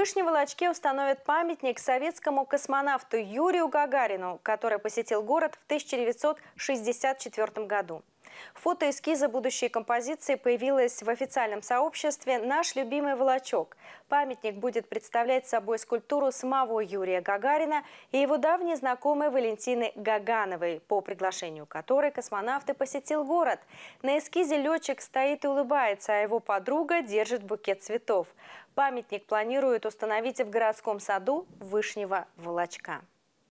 Вышневолочке установят памятник советскому космонавту Юрию Гагарину, который посетил город в 1964 году. Фото эскиза будущей композиции появилось в официальном сообществе «Наш любимый волочок». Памятник будет представлять собой скульптуру самого Юрия Гагарина и его давней знакомой Валентины Гагановой, по приглашению которой космонавты посетил город. На эскизе летчик стоит и улыбается, а его подруга держит букет цветов. Памятник планируют установить в городском саду Вышнего Волочка.